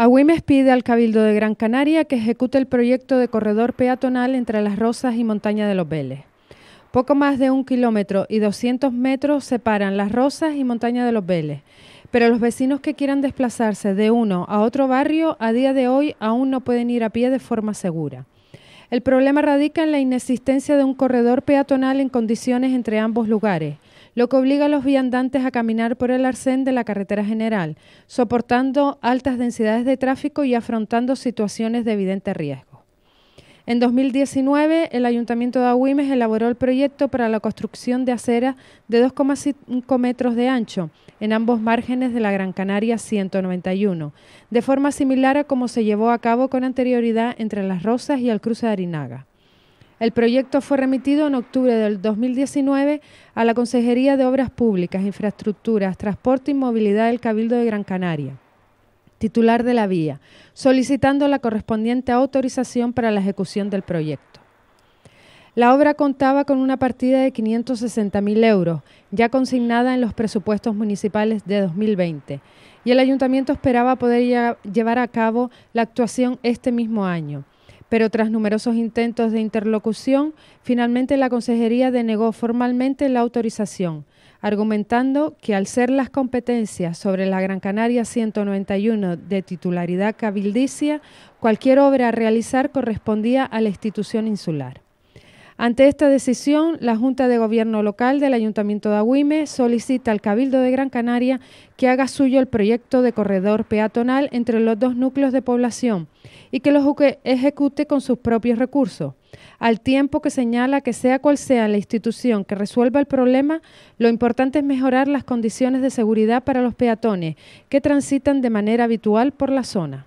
Agüimes pide al Cabildo de Gran Canaria que ejecute el proyecto de corredor peatonal entre Las Rosas y Montaña de los Vélez. Poco más de un kilómetro y 200 metros separan Las Rosas y Montaña de los Vélez, pero los vecinos que quieran desplazarse de uno a otro barrio a día de hoy aún no pueden ir a pie de forma segura. El problema radica en la inexistencia de un corredor peatonal en condiciones entre ambos lugares lo que obliga a los viandantes a caminar por el arcén de la carretera general, soportando altas densidades de tráfico y afrontando situaciones de evidente riesgo. En 2019, el Ayuntamiento de Agüimes elaboró el proyecto para la construcción de aceras de 2,5 metros de ancho en ambos márgenes de la Gran Canaria 191, de forma similar a como se llevó a cabo con anterioridad entre Las Rosas y el cruce de Arinaga. El proyecto fue remitido en octubre del 2019 a la Consejería de Obras Públicas, Infraestructuras, Transporte y Movilidad del Cabildo de Gran Canaria titular de la vía, solicitando la correspondiente autorización para la ejecución del proyecto. La obra contaba con una partida de 560.000 euros, ya consignada en los presupuestos municipales de 2020, y el ayuntamiento esperaba poder llevar a cabo la actuación este mismo año pero tras numerosos intentos de interlocución, finalmente la Consejería denegó formalmente la autorización, argumentando que al ser las competencias sobre la Gran Canaria 191 de titularidad cabildicia, cualquier obra a realizar correspondía a la institución insular. Ante esta decisión, la Junta de Gobierno Local del Ayuntamiento de Agüime solicita al Cabildo de Gran Canaria que haga suyo el proyecto de corredor peatonal entre los dos núcleos de población y que lo ejecute con sus propios recursos, al tiempo que señala que sea cual sea la institución que resuelva el problema, lo importante es mejorar las condiciones de seguridad para los peatones que transitan de manera habitual por la zona.